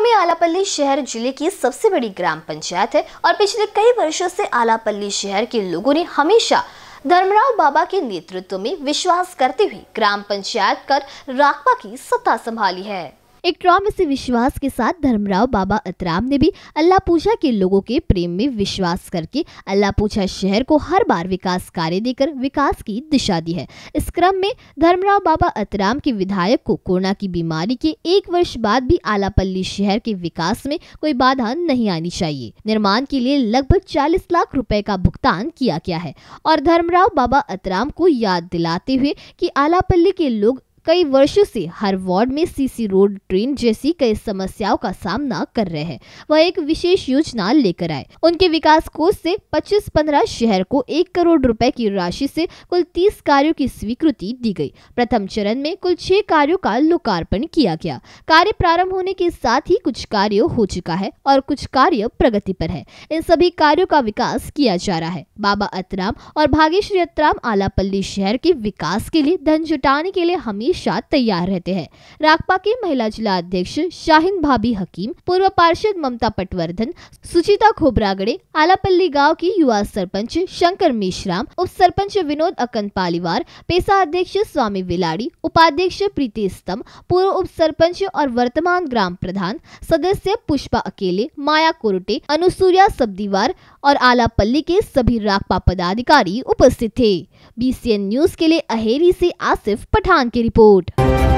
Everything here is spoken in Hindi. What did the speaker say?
में आलापल्ली शहर जिले की सबसे बड़ी ग्राम पंचायत है और पिछले कई वर्षों से आलापल्ली शहर के लोगों ने हमेशा धर्मराव बाबा के नेतृत्व में विश्वास करते हुए ग्राम पंचायत कर राकपा की सत्ता संभाली है एक ट्रॉम से विश्वास के साथ धर्मराव बाबा अतराम ने भी अल्लाह पूछा के लोगों के प्रेम में विश्वास करके अल्लाह पूछा शहर को हर बार विकास कार्य देकर विकास की दिशा दी है इस क्रम में धर्मराव बाबा अतराम के विधायक को कोरोना की बीमारी के एक वर्ष बाद भी आलापल्ली शहर के विकास में कोई बाधा नहीं आनी चाहिए निर्माण के लिए लगभग चालीस लाख रूपए का भुगतान किया गया है और धर्मराव बाबा अतराम को याद दिलाते हुए की आलापल्ली के लोग कई वर्षों से हर वार्ड में सीसी रोड ट्रेन जैसी कई समस्याओं का सामना कर रहे हैं वह एक विशेष योजना लेकर आए उनके विकास कोष से 25-15 शहर को एक करोड़ रुपए की राशि से कुल 30 कार्यों की स्वीकृति दी गई प्रथम चरण में कुल छह कार्यों का लोकार्पण किया गया कार्य प्रारंभ होने के साथ ही कुछ कार्य हो चुका है और कुछ कार्य प्रगति पर है इन सभी कार्यो का विकास किया जा रहा है बाबा अतराम और भागेश्वरी अतराम आलापल्ली शहर के विकास के लिए धन जुटाने के लिए हमें हमेशा तैयार रहते हैं राकपा के महिला जिला अध्यक्ष शाहिन भाभी हकीम पूर्व पार्षद ममता पटवर्धन सुचिता खोबरागड़े आलापल्ली गांव की युवा सरपंच शंकर मिश्राम उप सरपंच विनोद अकन पालीवार पेशा अध्यक्ष स्वामी विलाड़ी उपाध्यक्ष प्रीति स्तम पूर्व उप सरपंच और वर्तमान ग्राम प्रधान सदस्य पुष्पा अकेले माया कोरटे अनुसूर्या सब्दीवार और आलापल्ली के सभी राकपा पदाधिकारी उपस्थित थे बीसीएन न्यूज के लिए अहेरी से आसिफ पठान की रिपोर्ट board.